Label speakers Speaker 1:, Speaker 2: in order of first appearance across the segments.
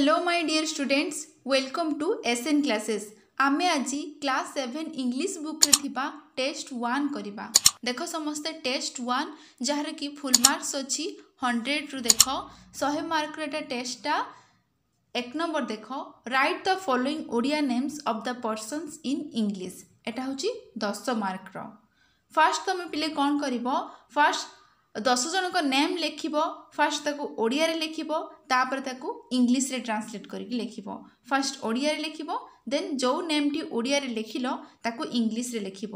Speaker 1: Hello my dear students welcome to S N classes আমি আজি class seven English বুকরে থিবা টেস্ট ওয়ান করিবা দেখ সমস্তে টেস্ট ওয়ান যাହାର କି ଫୁଲ୍ ମାର୍କସ୍ ଅଛି ହଣ୍ଡ୍ରେଡ଼ରୁ ଦେଖ ଶହେ ମାର୍କର ଏଇଟା ଟେଷ୍ଟଟା এক নম্বর দেখ write the following Odia names of the persons in English এটা হচ্ছে দশ মার্কর ফার্স্ট তুমি পিলে কণ করব ফার্স্ট ଦଶ ଜଣଙ୍କ ନେମ୍ ଲେଖିବ ଫାଷ୍ଟ ତାକୁ ଓଡ଼ିଆରେ ଲେଖିବ ତାପରେ ତାକୁ ଇଂଲିଶରେ ଟ୍ରାନ୍ସଲେଟ୍ କରିକି ଲେଖିବ ଫାଷ୍ଟ ଓଡ଼ିଆରେ ଲେଖିବ ଦେନ୍ ଯେଉଁ ନେମ୍ଟି ଓଡ଼ିଆରେ ଲେଖିଲ ତାକୁ ଇଂଲିଶରେ ଲେଖିବ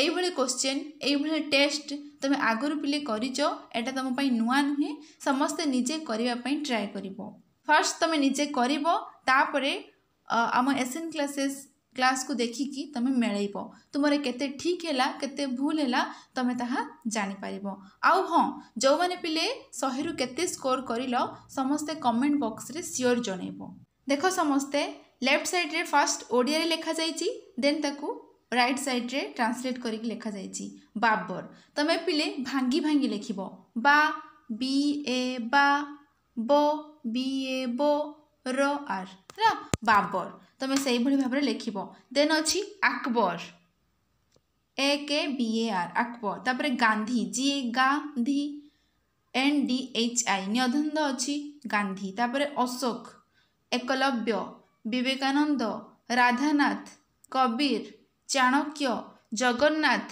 Speaker 1: ଏଇଭଳି କ୍ୱେଶ୍ଚେନ୍ ଏଇଭଳି ଟେଷ୍ଟ ତୁମେ ଆଗରୁ ପିଲେ କରିଛ ଏଇଟା ତୁମ ପାଇଁ ନୂଆ ନୁହେଁ ସମସ୍ତେ ନିଜେ କରିବା ପାଇଁ ଟ୍ରାଏ କରିବ ଫାଷ୍ଟ ତୁମେ ନିଜେ କରିବ ତାପରେ ଆମ ଏସ୍ଏନ୍ କ୍ଲାସେସ୍ କ୍ଲାସ୍କୁ ଦେଖିକି ତୁମେ ମେଳେଇବ ତୁମର କେତେ ଠିକ୍ ହେଲା କେତେ ଭୁଲ ହେଲା ତୁମେ ତାହା ଜାଣିପାରିବ ଆଉ ହଁ ଯେଉଁମାନେ ପିଲେ ଶହେରୁ କେତେ ସ୍କୋର କରିଲ ସମସ୍ତେ କମେଣ୍ଟ ବକ୍ସରେ ସିଓର ଜଣାଇବ ଦେଖ ସମସ୍ତେ ଲେଫ୍ଟ ସାଇଡ଼୍ରେ ଫାର୍ଷ୍ଟ ଓଡ଼ିଆରେ ଲେଖାଯାଇଛି ଦେନ୍ ତାକୁ ରାଇଟ୍ ସାଇଡ଼୍ରେ ଟ୍ରାନ୍ସଲେଟ୍ କରିକି ଲେଖାଯାଇଛି ବାବର ତୁମେ ପିଲେ ଭାଙ୍ଗି ଭାଙ୍ଗି ଲେଖିବ ବା ବି ଏ ବା ବୋ ବି ଏ ବୋ ର ଆର୍ ହେଲା ବାବର ତୁମେ ସେଇଭଳି ଭାବରେ ଲେଖିବ ଦେନ୍ ଅଛି ଆକବର ଏ କେ ବି ଏ ଆର୍ ଆକବର ତାପରେ ଗାନ୍ଧୀ ଯିଏ Gandhi N D H I ନିଅଧନ୍ଦ ଅଛି ଗାନ୍ଧୀ ତାପରେ ଅଶୋକ ଏକଲବ୍ୟ ବିବେକାନନ୍ଦ ରାଧାନାଥ କବୀର ଚାଣକ୍ୟ ଜଗନ୍ନାଥ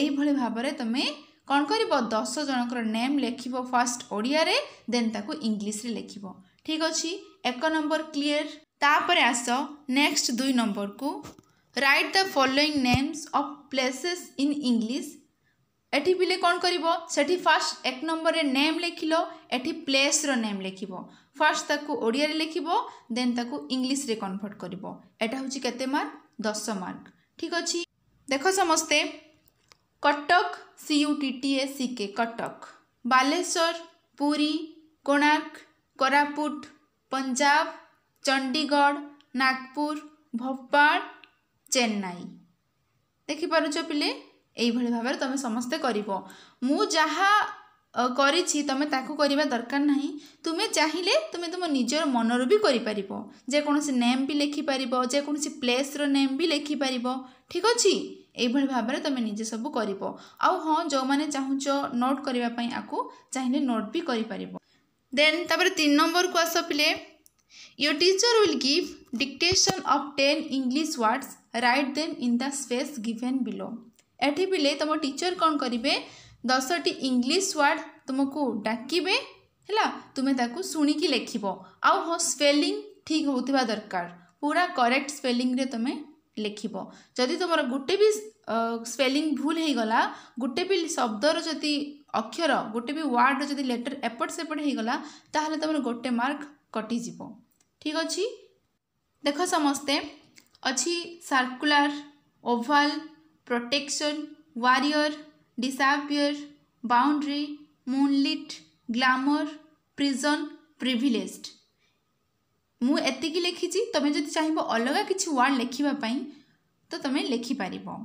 Speaker 1: ଏହିଭଳି ଭାବରେ ତୁମେ କ'ଣ କରିବ ଦଶ ଜଣଙ୍କର ନେମ୍ ଲେଖିବ ଫାର୍ଷ୍ଟ ଓଡ଼ିଆରେ ଦେନ୍ ତାକୁ ଇଂଲିଶରେ ଲେଖିବ ଠିକ୍ ଅଛି ଏକ ନମ୍ବର କ୍ଲିଅର ତାପରେ ଆସ ନେକ୍ସଟ ଦୁଇ ନମ୍ବରକୁ write the following names of places in English ଏଠି ପିଲେ କ'ଣ କରିବ ସେଠି ଫାର୍ଷ୍ଟ ଏକ ନମ୍ବରରେ ନେମ୍ ଲେଖିଲ ଏଠି ପ୍ଲେସ୍ର ନେମ୍ ଲେଖିବ ଫାର୍ଷ୍ଟ ତାକୁ ଓଡ଼ିଆରେ ଲେଖିବ ଦେନ୍ ତାକୁ ଇଂଲିଶରେ କନଭର୍ଟ କରିବ ଏଇଟା ହେଉଛି କେତେ ମାର୍କ ଦଶ ମାର୍କ ଠିକ୍ ଅଛି ଦେଖ ସମସ୍ତେ Cuttack C U T T A C K Cuttack Baleswar Puri Konark Koraput Punjab Chandigarh Nagpur Bhopal Chennai ଦେଖିପାରୁଛ ପିଲେ ଏଇଭଳି ଭାବରେ ତୁମେ ସମସ୍ତେ କରିବ ମୁଁ ଯାହା କରିଛି ତୁମେ ତାକୁ କରିବା ଦରକାର ନାହିଁ ତୁମେ ଚାହିଁଲେ ତୁମେ ତୁମ ନିଜର ମନରୁ ବି କରିପାରିବ ଯେକୌଣସି ନେମ୍ ବି ଲେଖିପାରିବ ଯେକୌଣସି ପ୍ଲେସ୍ର ନେମ୍ ବି ଲେଖିପାରିବ ଠିକ୍ ଅଛି ଏଇଭଳି ଭାବରେ ତୁମେ ନିଜେ ସବୁ କରିବ ଆଉ ହଁ ଯେଉଁମାନେ ଚାହୁଁଛ ନୋଟ୍ କରିବା ପାଇଁ ଆକୁ ଚାହିଁଲେ ନୋଟ୍ ବି କରିପାରିବ ଦେନ୍ ତାପରେ ତିନି ନମ୍ବରକୁ ଆସ ପିଲେ Your teacher will give dictation of 10 English words. Write them in the space given below. ଏଠି ପିଲେ ତୁମ ଟିଚର୍ କ'ଣ କରିବେ ଦଶଟି ଇଂଲିଶ ୱାର୍ଡ଼ ତୁମକୁ ଡାକିବେ ହେଲା ତୁମେ ତାକୁ ଶୁଣିକି ଲେଖିବ ଆଉ ହଁ ସ୍ପେଲିଂ ଠିକ୍ ହେଉଥିବା ଦରକାର ପୁରା କରେକ୍ଟ ସ୍ପେଲିଂରେ ତୁମେ ଲେଖିବ ଯଦି ତୁମର ଗୋଟେ ବି ସ୍ପେଲିଂ ଭୁଲ ହେଇଗଲା ଗୋଟେ ବି ଶବ୍ଦର ଯଦି ଅକ୍ଷର ଗୋଟେ ବି ୱାର୍ଡ଼ର ଯଦି ଲେଟର ଏପଟ ସେପଟ ହେଇଗଲା ତାହେଲେ ତୁମର ଗୋଟେ ମାର୍କ କଟିଯିବ ଠିକ୍ ଅଛି ଦେଖ ସମସ୍ତେ ଅଛି circular oval protection warrior disappear boundary moonlit glamour prison privileged ମୁଁ ଏତିକି ଲେଖିଛି ତୁମେ ଯଦି ଚାହିଁବ ଅଲଗା କିଛି ୱାର୍ଡ଼ ଲେଖିବା ପାଇଁ ତ ତୁମେ ଲେଖିପାରିବ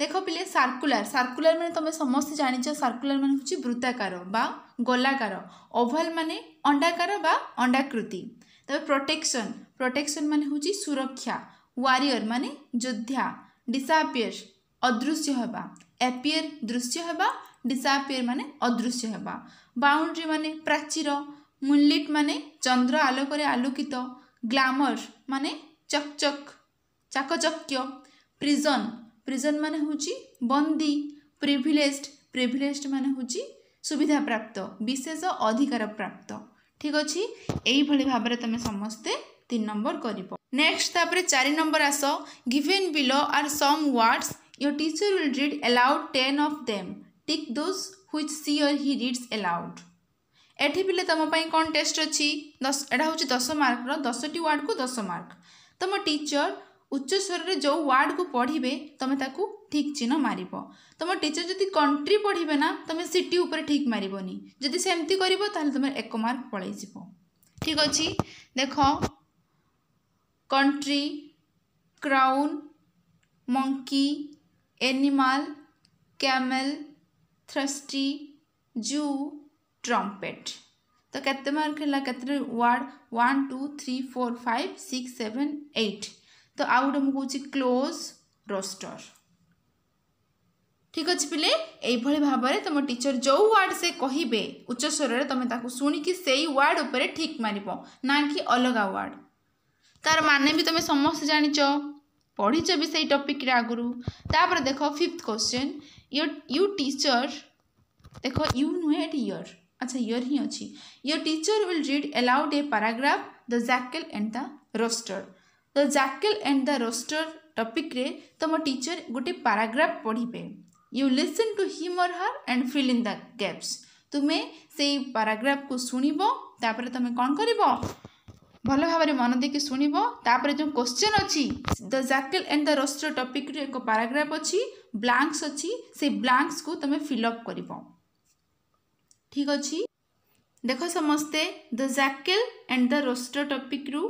Speaker 1: দেখ পিলে সার্কুলার সার্কুলার মানে তুমি সমস্ত জাণিছ সার্কুলার মানে হচ্ছে বৃত্তাকার বা গোলাকার ওভাল মানে অণ্ডাকার বা অণ্ডাকৃতি তবে প্রোটেকশন প্রোটেকশন মানে হচ্ছে সুরক্ষা ওয়ারিয়র মানে যোদ্ধা ডিসাপিয়ার অদৃশ্য হওয়া অ্যাপিয়ার দৃশ্য হওয়া ডিসাপিয়ার মানে অদৃশ্য হওয়া বাউন্ডারি মানে প্রাচীর মুনলিট মানে চন্দ্র আলোকরে আলোকিত গ্ল্যামর মানে চকচক চাকচক্য প্রিজন ପ୍ରିଜନ୍ ମାନେ ହେଉଛି ବନ୍ଦୀ ପ୍ରିଭିଲେଜ୍ଡ ପ୍ରିଭିଲେଜ୍ଡ ମାନେ ହେଉଛି ସୁବିଧା ପ୍ରାପ୍ତ ବିଶେଷ ଅଧିକାର ପ୍ରାପ୍ତ ଠିକ୍ ଅଛି ଏଇଭଳି ଭାବରେ ତୁମେ ସମସ୍ତେ ତିନି ନମ୍ବର କରିବ ନେକ୍ସଟ ତାପରେ ଚାରି ନମ୍ବର ଆସ given below are some words your teacher will read aloud 10 of them tick those which she or he reads aloud ଏଠି ପିଲେ ତୁମ ପାଇଁ କ'ଣ ଟେଷ୍ଟ ଅଛି ଦଶ ଏଇଟା ହେଉଛି ଦଶ ମାର୍କର ଦଶଟି ୱାର୍ଡ଼କୁ ଦଶ ମାର୍କ ତୁମ ଟିଚର ଉଚ୍ଚ ସ୍ୱରରେ ଯେଉଁ ୱାର୍ଡ଼କୁ ପଢ଼ିବେ ତୁମେ ତାକୁ ଠିକ୍ ଚିହ୍ନ ମାରିବ ତୁମ ଟିଚର୍ ଯଦି କଣ୍ଟ୍ରି ପଢ଼ିବେ ନା ତୁମେ ସିଟି ଉପରେ ଠିକ୍ ମାରିବନି ଯଦି ସେମିତି କରିବ ତାହେଲେ ତୁମେ ଏକ ମାର୍କ ପଳାଇଯିବ ଠିକ୍ ଅଛି ଦେଖ country crown monkey animal camel thirsty zoo trumpet ତ କେତେ ମାର୍କ ହେଲା କେତେ word one two three four five six seven eight ତ ଆଉ ଗୋଟେ ମୁଁ କହୁଛି କ୍ଲୋଜ୍ ରୋଷ୍ଟର ଠିକ୍ ଅଛି ପିଲେ ଏଇଭଳି ଭାବରେ ତୁମ ଟିଚର ଯେଉଁ ୱାର୍ଡ଼ ସେ କହିବେ ଉଚ୍ଚସ୍ୱରରେ ତୁମେ ତାକୁ ଶୁଣିକି ସେଇ ୱାର୍ଡ଼ ଉପରେ ଠିକ୍ ମାରିବ ନା କି ଅଲଗା ୱାର୍ଡ଼ ତାର ମାନେ ବି ତୁମେ ସମସ୍ତେ ଜାଣିଛ ପଢ଼ିଛ ବି ସେଇ ଟପିକ୍ରେ ଆଗରୁ ତାପରେ ଦେଖ ଫିଫ୍ଥ କ୍ୱେଶ୍ଚନ୍ ୟୁ ଟିଚର ଦେଖ ୟୁ ନୁହେଁ ଏଠି ଇୟର୍ ଆଚ୍ଛା ଇୟର୍ ହିଁ ଅଛି your teacher will read aloud a paragraph the jackal and the rooster the jackal and the rooster ଟପିକ୍ରେ ତୁମ ଟିଚର୍ ଗୋଟେ ପାରାଗ୍ରାଫ୍ ପଢ଼ିବେ you listen to him or her and fill in the gaps ତୁମେ ସେଇ ପାରାଗ୍ରାଫ୍କୁ ଶୁଣିବ ତାପରେ ତୁମେ କ'ଣ କରିବ ଭଲ ଭାବରେ ମନ ଦେଇକି ଶୁଣିବ ତାପରେ ଯେଉଁ କୋଶ୍ଚେନ୍ ଅଛି the jackal and the rooster ଟପିକ୍ରେ ଏକ ପାରାଗ୍ରାଫ୍ ଅଛି ବ୍ଲାଙ୍କସ୍ ଅଛି ସେଇ ବ୍ଲାଙ୍କସ୍କୁ ତୁମେ ଫିଲ୍ଅପ୍ କରିବ ଠିକ୍ ଅଛି ଦେଖ ସମସ୍ତେ the jackal and the rooster ଟପିକ୍ରୁ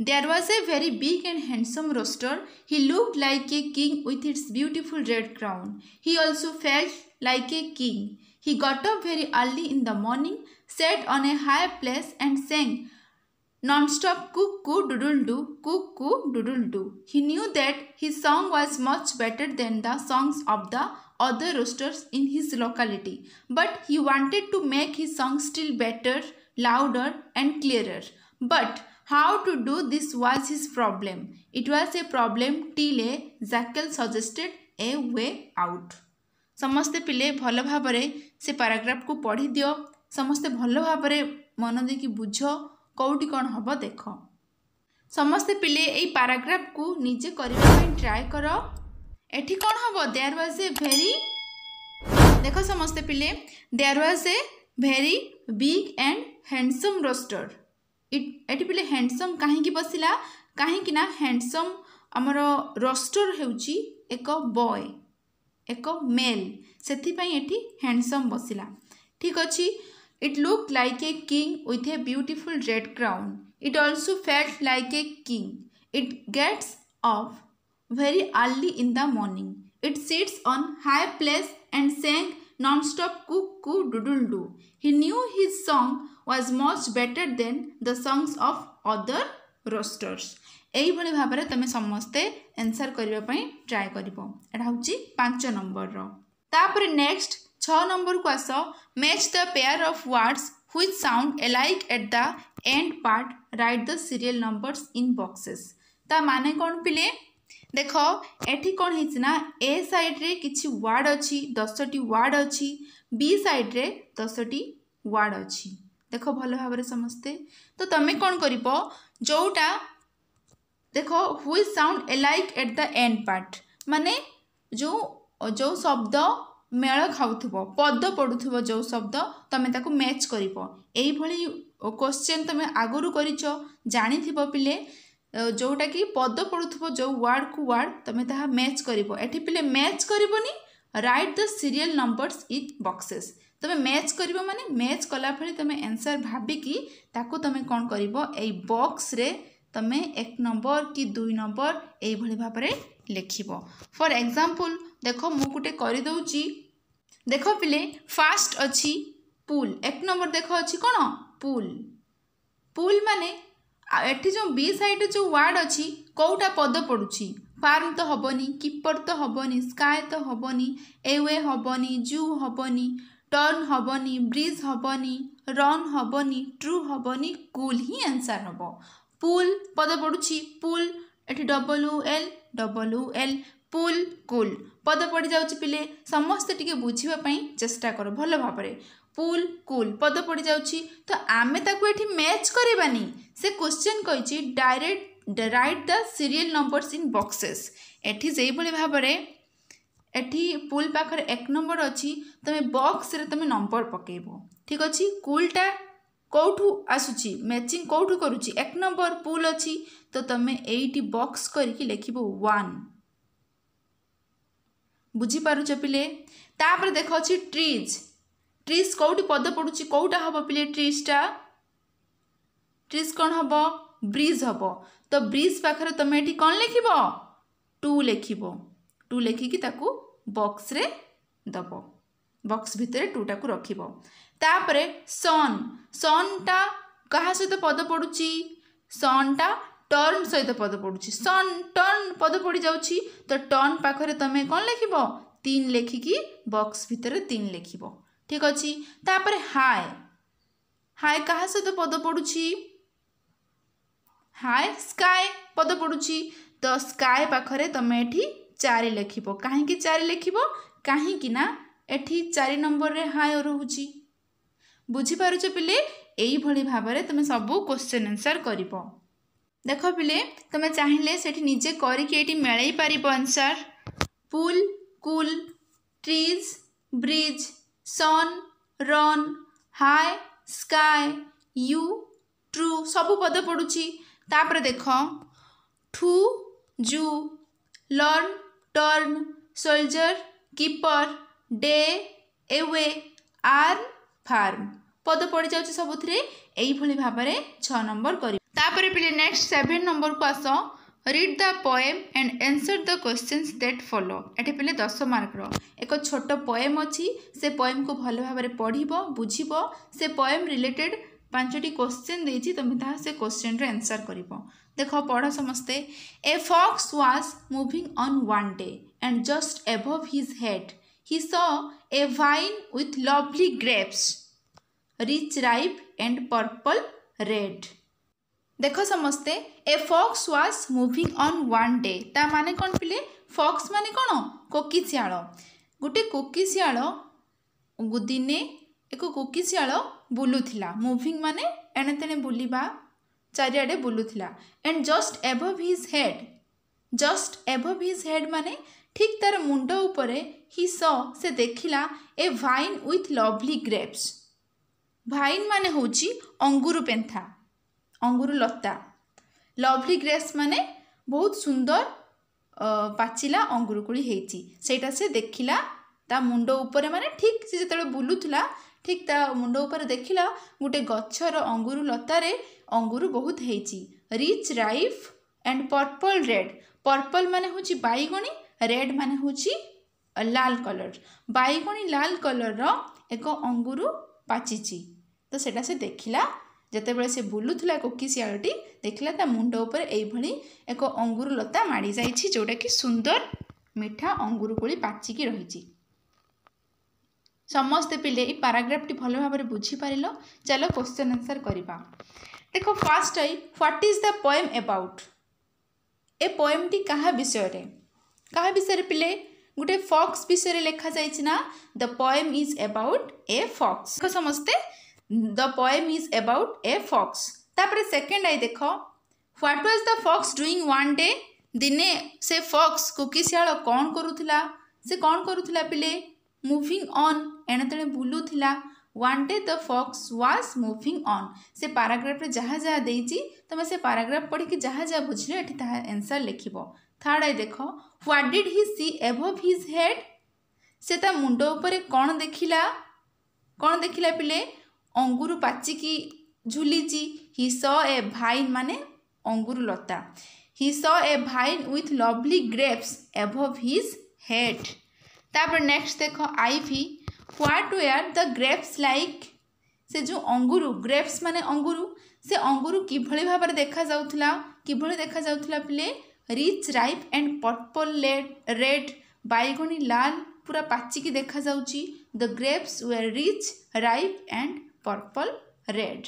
Speaker 1: There was a very big and handsome rooster. He looked like a king with its beautiful red crown. He also felt like a king. He got up very early in the morning, sat on a high place and sang non-stop cuckoo doodle doo, cuckoo doodle doo. He knew that his song was much better than the songs of the other roosters in his locality, but he wanted to make his song still better, louder and clearer. But How to do this was his problem. It was a problem till a Jackal suggested a way out. ସମସ୍ତେ ପିଲେ ଭଲ ଭାବରେ ସେ ପାରାଗ୍ରାଫକୁ ପଢ଼ିଦିଅ ସମସ୍ତେ ଭଲ ଭାବରେ ମନ ଦେଇକି ବୁଝ କେଉଁଠି କ'ଣ ହେବ ଦେଖ ସମସ୍ତେ ପିଲେ ଏଇ ପାରାଗ୍ରାଫକୁ ନିଜେ କରିବା ପାଇଁ ଟ୍ରାଏ କର ଏଠି କ'ଣ ହେବ ଦେୟାର ୱାଜ୍ ଏ ଭେରି ଦେଖ ସମସ୍ତେ ପିଲେ there was a very big and handsome rooster it ये हैंडसम कहीं बसला कहीं हैंडसम आमर रस्टर हो बय एक मेल से हैंडसम बसला ठीक अच्छे it look like a king with a beautiful red crown it also felt like a king it gets up very early in the morning it sits on high place and sang non-stop coo coo doodle doo. He knew his song was much better than the songs of other roasters. এইভাবে ভাবে তুমি সমস্তে answer করা try করব এটা হচ্ছে পাঁচ নম্বরর তাপরে নেক্সট ছ নম্বরক আস match the pair of words which sound alike at the end part write the serial numbers in boxes তা মানে কোণ পিলে দেখ এটি কোণ হয়েছে না এ সাইড্রে কিছু ওয়ার্ড অছি দশটি ওয়ার্ড অছি বি সাইড্রে দশটি ওয়ার্ড অছি দেখ ভালো ভাবে সমস্তে তো তুমি কোণ করব যেটা দেখ which sound alike at the end part মানে যে যে শব্দ মেল খাউথিব পদ পড়ুথিব যে শব্দ তুমি তাকে ম্যাচ করব এইভাবে কোশ্চেন তুমি আগর করিছ জাণিথিব পিলে ଯେଉଁଟାକି ପଦ ପଡ଼ୁଥିବ ଯେଉଁ ୱାର୍ଡ଼କୁ ୱାର୍ଡ଼ ତୁମେ ତାହା ମ୍ୟାଚ୍ କରିବ ଏଠି ପିଲେ ମ୍ୟାଚ୍ କରିବନି write the serial numbers in boxes ତୁମେ ମ୍ୟାଚ୍ କରିବ ମାନେ ମ୍ୟାଚ୍ କଲାଭଳି ତୁମେ ଆନ୍ସର୍ ଭାବିକି ତାକୁ ତୁମେ କ'ଣ କରିବ ଏଇ ବକ୍ସରେ ତୁମେ ଏକ ନମ୍ବର କି ଦୁଇ ନମ୍ବର ଏଇଭଳି ଭାବରେ ଲେଖିବ ଫର୍ ଏକ୍ଜାମ୍ପଲ୍ ଦେଖ ମୁଁ ଗୋଟେ କରିଦେଉଛି ଦେଖ ପିଲେ ଫାଷ୍ଟ ଅଛି ପୁଲ୍ ଏକ ନମ୍ବର ଦେଖ ଅଛି କ'ଣ ପୁଲ୍ ପୁଲ୍ ମାନେ ଆଉ ଏଠି ଯେଉଁ ବି ସାଇଡ଼୍ରେ ଯେଉଁ ୱାର୍ଡ଼ ଅଛି କେଉଁଟା ପଦ ପଡ଼ୁଛି ଫାର୍ମ ତ ହେବନି କିପର ତ ହେବନି ସ୍କାଏ ତ ହେବନି ଏୱେ ହେବନି ଜୁ ହେବନି ଟର୍ନ ହେବନି ବ୍ରିଜ୍ ହେବନି ରନ୍ ହେବନି ଟ୍ରୁ ହେବନି କୁଲ୍ ହିଁ ଆନ୍ସର୍ ହେବ ପୁଲ୍ ପଦ ପଡ଼ୁଛି ପୁଲ୍ ଏଠି W L W L pool cool ପଦ ପଡ଼ିଯାଉଛି ପିଲେ ସମସ୍ତେ ଟିକେ ବୁଝିବା ପାଇଁ ଚେଷ୍ଟା କର ଭଲ ଭାବରେ ପୁଲ୍ କୁଲ୍ ପଦ ପଡ଼ିଯାଉଛି ତ ଆମେ ତାକୁ ଏଠି ମ୍ୟାଚ୍ କରିବାନି ସେ କୋଶ୍ଚେନ୍ କହିଛି direct write the serial numbers in boxes ଏଠି ସେଇଭଳି ଭାବରେ ଏଠି ପୁଲ୍ ପାଖରେ ଏକ ନମ୍ବର ଅଛି ତୁମେ ବକ୍ସରେ ତୁମେ ନମ୍ବର ପକାଇବ ଠିକ୍ ଅଛି କୁଲ୍ଟା କେଉଁଠୁ ଆସୁଛି ମ୍ୟାଚିଂ କେଉଁଠୁ କରୁଛି ଏକ ନମ୍ବର ପୁଲ୍ ଅଛି ତ ତୁମେ ଏଇଠି ବକ୍ସ କରିକି ଲେଖିବ ୱାନ୍ ବୁଝିପାରୁଛ ପିଲେ ତାପରେ ଦେଖ ଅଛି ଟ୍ରିଜ୍ ট্রিজ କେଉଁଠି ପଦ ପଡ଼ୁଛି କେଉଁଟା ହେବ ପିଲେ ଟ୍ରିଜ୍ଟା ଟ୍ରିଜ୍ କ'ଣ ହେବ ବ୍ରିଜ୍ ହେବ ତ ବ୍ରିଜ୍ ପାଖରେ ତୁମେ ଏଠି କ'ଣ ଲେଖିବ ଟୁ ଲେଖିବ ଟୁ ଲେଖିକି ତାକୁ ବକ୍ସରେ ଦେବ ବକ୍ସ ଭିତରେ ଟୁଟାକୁ ରଖିବ ତାପରେ ସନ୍ ସନ୍ଟା କାହା ସହିତ ପଦ ପଡ଼ୁଛି ସନ୍ଟା ଟର୍ନ ସହିତ ପଦ ପଡ଼ୁଛି ସନ୍ ଟର୍ନ ପଦ ପଡ଼ିଯାଉଛି ତ ଟର୍ନ ପାଖରେ ତୁମେ କ'ଣ ଲେଖିବ ତିନି ଲେଖିକି ବକ୍ସ ଭିତରେ ତିନି ଲେଖିବ ঠিক ଅଛି ତାପରେ ହାଏ ହାଏ କାହା ସହିତ ପଦ ପଡ଼ୁଛି ହାଏ ସ୍କାଏ ପଦ ପଡ଼ୁଛି ତ ସ୍କାଏ ପାଖରେ ତୁମେ ଏଠି ଚାରି ଲେଖିବ କାହିଁକି ଚାରି ଲେଖିବ କାହିଁକି ନା ଏଠି ଚାରି ନମ୍ବରରେ ହାଏ ରହୁଛି ବୁଝିପାରୁଛ ପିଲେ ଏଇଭଳି ଭାବରେ ତୁମେ ସବୁ କ୍ୱେଶ୍ଚନ୍ ଆନ୍ସର୍ କରିବ ଦେଖ ପିଲେ ତୁମେ ଚାହିଁଲେ ସେଠି ନିଜେ କରିକି ଏଠି ମେଳେଇ ପାରିବ answer pool cool trees bridge sun run high sky you true ସବୁ ପଦ ପଡ଼ୁଛି ତାପରେ ଦେଖ two zoo learn turn soldier keeper day away are farm ପଦ ପଡ଼ିଯାଉଛି ସବୁଥିରେ ଏଇଭଳି ଭାବରେ ଛଅ ନମ୍ବର କରିବ ତାପରେ ପିଲେ ନେକ୍ସଟ ସେଭେନ୍ ନମ୍ବରକୁ ଆସ read the poem and answer the questions that follow ଏଠି ପିଲେ ଦଶ ମାର୍କର ଏକ ଛୋଟ ପୋଏମ୍ ଅଛି ସେ ପୋଏମ୍କୁ ଭଲ ଭାବରେ ପଢ଼ିବ ବୁଝିବ ସେ ପୋଏମ୍ ରିଲେଟେଡ୍ ପାଞ୍ଚଟି କୋଶ୍ଚିନ୍ ଦେଇଛି ତୁମେ ତାହା ସେ କୋଶ୍ଚିନ୍ର ଆନ୍ସର୍ କରିବ ଦେଖ ପଢ଼ ସମସ୍ତେ a fox was moving on one day and just above his head he saw a vine with lovely grapes rich ripe and purple red ଦେଖ ସମସ୍ତେ a fox was moving on one day ତା ମାନେ କ'ଣ ପିଲେ ଫକ୍ସ ମାନେ କ'ଣ Koki ଶିଆଳ ଗୋଟେ କୋକି ଶିଆଳ ଦିନେ ଏକ କୋକି ଶିଆଳ ବୁଲୁଥିଲା ମୁଭିଂ ମାନେ ଏଣେ ତେଣେ ବୁଲିବା ଚାରିଆଡ଼େ ବୁଲୁଥିଲା and just above his head just above his head ମାନେ ଠିକ୍ ତା'ର ମୁଣ୍ଡ ଉପରେ ହି ସ ସେ ଦେଖିଲା ଏ ଭାଇନ୍ ୱିଥ୍ ଲଭଲି ଗ୍ରେପ୍ସ ଭାଇନ୍ ମାନେ ହେଉଛି ଅଙ୍ଗୁରୁ ପେନ୍ଥା ଅଙ୍ଗୁର ଲତା ଲଭଲି ଗ୍ରେପ୍ସ ମାନେ ବହୁତ ସୁନ୍ଦର ପାଚିଲା ଅଙ୍ଗୁର କୋଳି ହେଇଛି ସେଇଟା ସେ ଦେଖିଲା ତା ମୁଣ୍ଡ ଉପରେ ମାନେ ଠିକ୍ ସେ ଯେତେବେଳେ ବୁଲୁଥିଲା ଠିକ୍ ତା ମୁଣ୍ଡ ଉପରେ ଦେଖିଲା ଗୋଟେ ଗଛର ଅଙ୍ଗୁର ଲତାରେ ଅଙ୍ଗୁର ବହୁତ ହେଇଛି rich ripe and purple red purple ମାନେ ହେଉଛି ବାଇଗଣୀ ରେଡ଼୍ ମାନେ ହେଉଛି ଲାଲ କଲର୍ ବାଇଗଣୀ ଲାଲ କଲର୍ର ଏକ ଅଙ୍ଗୁର ପାଚିଛି ତ ସେଇଟା ସେ ଦେଖିଲା ଯେତେବେଳେ ସେ ବୁଲୁଥିଲା କୋକି ଶିଆଳଟି ଦେଖିଲା ତା ମୁଣ୍ଡ ଉପରେ ଏଇଭଳି ଏକ ଅଙ୍ଗୁର ଲତା ମାଡ଼ି ଯାଇଛି ଯେଉଁଟାକି ସୁନ୍ଦର ମିଠା ଅଙ୍ଗୁର କୋଳି ପାଚିକି ରହିଛି ସମସ୍ତେ ପିଲେ ଏଇ ପାରାଗ୍ରାଫ୍ଟି ଭଲ ଭାବରେ ବୁଝିପାରିଲ ଚାଲ କ୍ୱେଶ୍ଚନ୍ ଆନ୍ସର୍ କରିବା ଦେଖ first I what is the poem about a ପଏମ୍ଟି କାହା ବିଷୟରେ କାହା ବିଷୟରେ ପିଲେ ଗୋଟେ ଫକ୍ସ ବିଷୟରେ ଲେଖାଯାଇଛି ନା the poem is about a fox ସମସ୍ତେ the poem is about a fox ତାପରେ ସେକେଣ୍ଡ ଆଇ ଦେଖ what was the fox doing one day ଦିନେ ସେ ଫକ୍ସ କୁକିଶିଆଳ କ'ଣ କରୁଥିଲା ସେ କ'ଣ କରୁଥିଲା ପିଲେ ମୁଭିଂ ଅନ୍ ଏଣେ ତେଣେ ବୁଲୁଥିଲା one day the fox was moving on ସେ ପାରାଗ୍ରାଫରେ ଯାହା ଯାହା ଦେଇଛି ତୁମେ ସେ ପାରାଗ୍ରାଫ ପଢ଼ିକି ଯାହା ଯାହା ବୁଝିଲ ଏଠି ତାହା ଏନ୍ସର୍ ଲେଖିବ ଥାର୍ଡ଼ ଆଇ ଦେଖ what did he see above his head ସେ ତା ମୁଣ୍ଡ ଉପରେ କ'ଣ ଦେଖିଲା କ'ଣ ଦେଖିଲା ପିଲେ ଅଙ୍ଗୁରୁ ପାଚିକି ଝୁଲିଛି ହି ସ ଏ ଭାଇନ୍ ମାନେ ଅଙ୍ଗୁରୁ ଲତା he saw a vine with lovely grapes above his head ତାପରେ ନେକ୍ସଟ ଦେଖ I V what were the grapes like ସେ ଯେଉଁ ଅଙ୍ଗୁରୁ ଗ୍ରେପ୍ସ ମାନେ ଅଙ୍ଗୁରୁ ସେ ଅଙ୍ଗୁରୁ କିଭଳି ଭାବରେ ଦେଖାଯାଉଥିଲା କିଭଳି ଦେଖାଯାଉଥିଲା ପିଲେ rich ripe and purple red ବାଇଗଣୀ ଲାଲ୍ ପୁରା ପାଚିକି ଦେଖାଯାଉଛି the grapes were rich ripe and purple red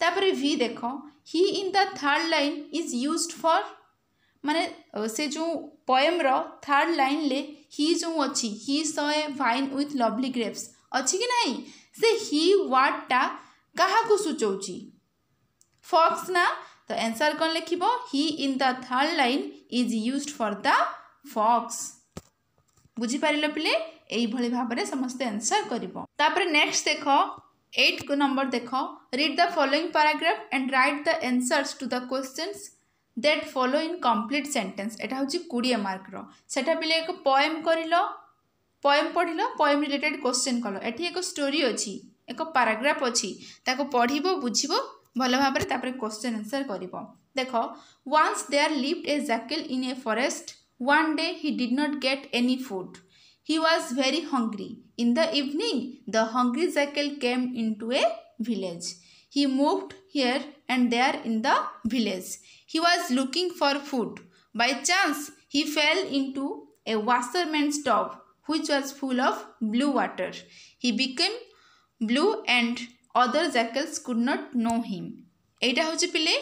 Speaker 1: তারপরে ভি দেখো he in the third line is used for ମାନେ ସେ ଯେଉଁ ପଏମ୍ର ଥାର୍ଡ଼ ଲାଇନ୍ରେ ହି ଯେଉଁ ଅଛି ହି saw a vine with lovely ଗ୍ରେପ୍ସ ଅଛି କି ନାହିଁ ସେ ହି ୱାର୍ଡ଼ଟା କାହାକୁ ସୂଚଉଛି ଫକ୍ସ ନା ତ ଆନ୍ସର୍ କ'ଣ ଲେଖିବ he in the third line is used for the fox ବୁଝିପାରିଲ ପିଲେ ଏଇଭଳି ଭାବରେ ସମସ୍ତେ ଆନ୍ସର୍ କରିବ ତାପରେ ନେକ୍ସଟ ଦେଖ एट नंबर देखो read the following paragraph and write the answers to the question that follow in complete sentence एटा हूँ कोड़े मार्कर सेटा पिले एक पएम कर पएम पढ़ल पएम रिलेटेड क्वेश्चन कल एटी एक स्टोरी अच्छी एक पाराग्राफ अच्छी ताको पढ़व बुझब भल भाव में क्वेश्चन आंसर कर देख once they are lived a jackal in a forest one day he did not get any food He was very hungry. In the evening, the hungry jackal came into a village. He moved here and there in the village. He was looking for food. By chance, he fell into a washerman's tub which was full of blue water. He became blue and other jackals could not know him. এইটা হচ্ছে পিলে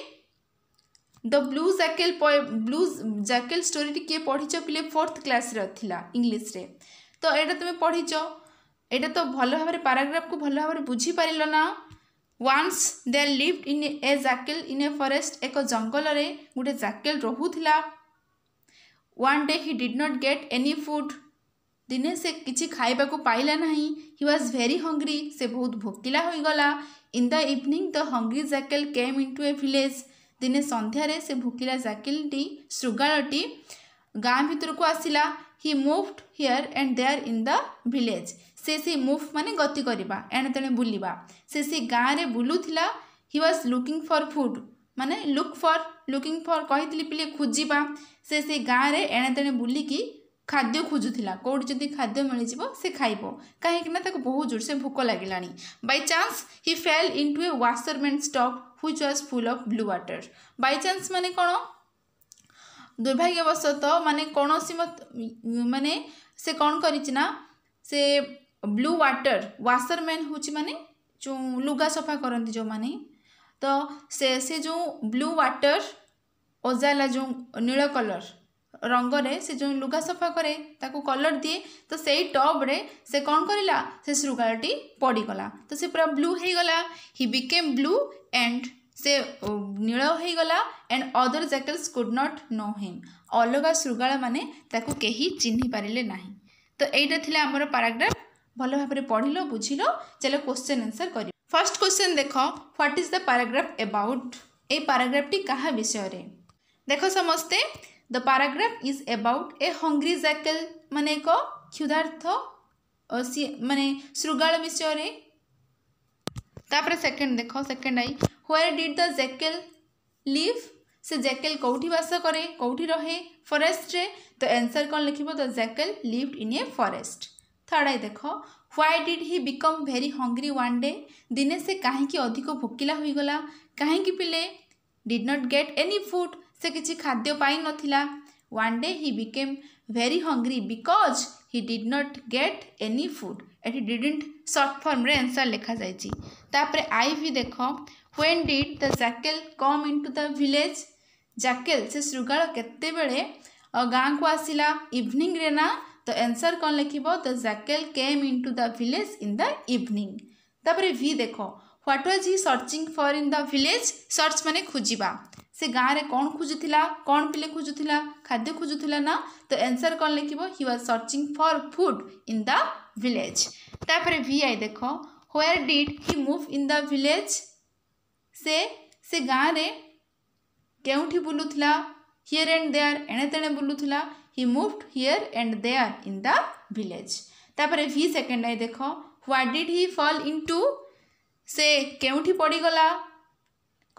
Speaker 1: the blue jackal blue jackal story टी किए पढ़ी पिले fourth class रहा তো এটা তুমি পড়িছ এটা তো ভাল ভাবে প্যারাগ্রাফকু ভাল ভাবে বুঝিপারিল না once they lived in a jackal in a forest এক জঙ্গলরে গোটে জাকেল রহুলা one day he did not get any food দিনে সে কিছু খাইবাকু পাইলা না হি ওয়াজ ভেরি হংরি সে বহুত ভোকিলা হয়ে গলা in the evening the hungry jackal came into a village দিনে সন্ধ্যায় সে ভোকিলা জাকেলটি শৃগালটি ଗାଁ ଭିତରକୁ ଆସିଲା he moved here and there in the village সে সে মুভ মানে গতি করা এণে তেণে বুলবা সে সে গাঁরে বুলুলা he was looking for food মানে লুক ফর লুকিং ফর কহিলি পিলে খুঁজবা সে সে গাঁরে এণে তেণে বুলিকি ଖାଦ୍ୟ ଖୋଜୁଥିଲା କେଉଁଠି ଯଦି ଖାଦ୍ୟ ମିଳିଯିବ ସେ ଖାଇବ କାହିଁକି ନା ତାକୁ ବହୁତ ଜୋରସେ ଭୋକ ଲାଗିଲାଣି by chance he fell into a washerman stock which was full of blue water by chance ମାନେ କ'ଣ ଦୁର୍ଭାଗ୍ୟବଶତଃ ମାନେ କୌଣସି ମାନେ ସେ କ'ଣ କରିଛି ନା ସେ ବ୍ଲୁ ୱାଟର ୱାସର ମ୍ୟାନ୍ ହେଉଛି ମାନେ ଯେଉଁ ଲୁଗା ସଫା କରନ୍ତି ଯେଉଁମାନେ ତ ସେ ସେ ଯେଉଁ ବ୍ଲୁ ୱାଟର ଓଜାଲା ଯେଉଁ ନୀଳ କଲର୍ ରଙ୍ଗରେ ସେ ଯେଉଁ ଲୁଗା ସଫା କରେ ତାକୁ କଲର୍ ଦିଏ ତ ସେଇ ଟବ୍ରେ ସେ କ'ଣ କରିଲା ସେ ଶୃଗାଳଟି ପଡ଼ିଗଲା ତ ସେ ପୁରା ବ୍ଲୁ ହେଇଗଲା ହି ବିକେମ୍ ବ୍ଲୁ ଆଣ୍ଡ ସେ ନୀଳ ହୋଇଗଲା and other jackals could not know him ଅଲଗା ଶୃଗାଳମାନେ ତାକୁ କେହି ଚିହ୍ନି ପାରିଲେ ନାହିଁ ତ ଏଇଟା ଥିଲା ଆମର ପାରାଗ୍ରାଫ ଭଲ ଭାବରେ ପଢ଼ିଲ ବୁଝିଲ ଚାଲ କ୍ୱେଶ୍ଚନ୍ ଆନ୍ସର୍ କରିବ ଫାର୍ଷ୍ଟ କ୍ୱେଶ୍ଚନ୍ ଦେଖ what is the paragraph about ଏଇ ପାରାଗ୍ରାଫଟି କାହା ବିଷୟରେ ଦେଖ ସମସ୍ତେ the paragraph is about a hungry jackal ମାନେ ଏକ କ୍ଷୁଧାର୍ଥ ମାନେ ଶୃଗାଳ ବିଷୟରେ ତାପରେ ସେକେଣ୍ଡ ଦେଖ second I where did the jackal live ସେ ଜେକେଲ କେଉଁଠି ବାସ କରେ କେଉଁଠି ରହେ ଫରେଷ୍ଟରେ ତ ଆନ୍ସର୍ କ'ଣ ଲେଖିବ the jackal lived in a forest third I ଦେଖ why did he become very hungry one day ଦିନେ ସେ କାହିଁକି ଅଧିକ ଭୋକିଲା ହୋଇଗଲା କାହିଁକି ପିଲେ did not get any food ସେ କିଛି ଖାଦ୍ୟ ପାଇନଥିଲା one day he became very hungry because he did not get any food ଏଠି ଡିଡିଣ୍ଟ ସର୍ଟ ଫର୍ମରେ ଆନ୍ସର୍ ଲେଖାଯାଇଛି ତାପରେ ଆଇ ଭି ଦେଖ when did the jackal come into the village jackal ସେ ଶୃଗାଳ କେତେବେଳେ ଗାଁକୁ ଆସିଲା ଇଭିନିଂରେ ନା ତ ଏନ୍ସର୍ କ'ଣ ଲେଖିବ the jackal came into the village in the evening ତାପରେ ଭି ଦେଖ what was he searching for in the village search ମାନେ ଖୋଜିବା ସେ ଗାଁରେ କ'ଣ ଖୋଜୁଥିଲା କ'ଣ ପିଲେ ଖୋଜୁଥିଲା ଖାଦ୍ୟ ଖୋଜୁଥିଲା ନା ତ ଏନ୍ସର୍ କ'ଣ ଲେଖିବ he was searching for food in the village ତାପରେ ଭି ଆଇ ଦେଖ where did he move in the village से से गाँव में क्योंठ बुलूला हिअर एंड देयर एणे तेणे बुलूला he moved here and there in the village तापर भि सेकेंड आई देख ह्वाट डिड हि फल इन टू से क्योंठी पड़गला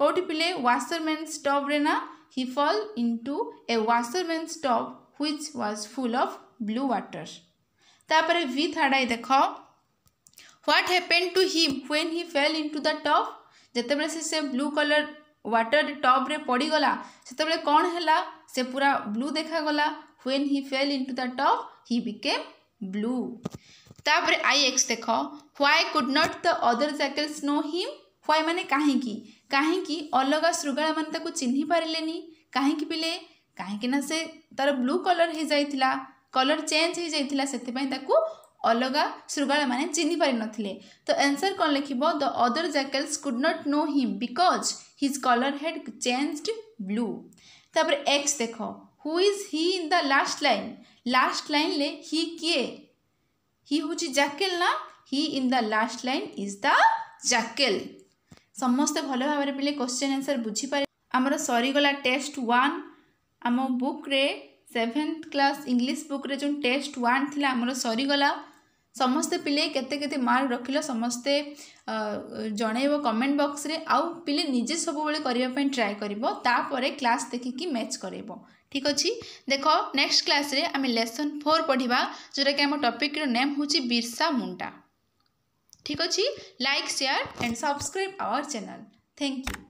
Speaker 1: कौट पिले वाशरमैन स्टव्रे ना he fell into a washerman स्टव which was full of blue water तापर भि थर्ड आई देख what happened to him when he fell into the tub जितेबले से, से ब्लू कलर व्टर टप्रे पड़गला से कौन है से पूरा ब्लू देखागला when he fell into the tub he became blue तापर आई एक्स देख why could not the other jackals know him why मैंने कहीं कहीं अलग श्रृगा मैंने चिन्ह पारे नहीं कहीं पिले कहीं से तार ब्लू कलर हो जा कलर चेंज हो जाता से ଅଲଗା ଶୃଗାଳମାନେ ଚିହ୍ନି ପାରିନଥିଲେ ତ ଆନ୍ସର୍ କ'ଣ ଲେଖିବ the other jackals could not know him because his colour had changed blue ତାପରେ ଏକ୍ସ ଦେଖ who is he in the last line last ଲାଇନ୍ରେ ହି କିଏ হি হচ্ছে জ্যাকেল না he in the last line is the jackal সমস্তে ভালো ভাবে পিলে কোশ্চেন আনসার বুঝিপারে আমার সরিগলা টেস্ট ওয়ান আম বুক্রে সেভেন্থ ক্লাস ইংলিশ বুক্রে যে টেস্ট ওয়ান লা আমার সরিগলা ସମସ୍ତେ ପିଲେ କେତେ କେତେ ମାର୍କ ରଖିଲ ସମସ୍ତେ ଜଣାଇବ କମେଣ୍ଟ ବକ୍ସରେ ଆଉ ପିଲେ ନିଜେ ସବୁବେଳେ କରିବା ପାଇଁ ଟ୍ରାଏ କରିବ ତାପରେ କ୍ଲାସ୍ ଦେଖିକି ମ୍ୟାଚ୍ କରାଇବ ଠିକ୍ ଅଛି ଦେଖ ନେକ୍ସଟ କ୍ଲାସ୍ରେ ଆମେ ଲେସନ୍ ଫୋର୍ ପଢ଼ିବା ଯେଉଁଟାକି ଆମ ଟପିକ୍ର ନେମ୍ ହେଉଛି ବିର୍ସା ମୁଣ୍ଡା ଠିକ୍ ଅଛି like share and subscribe our channel thank you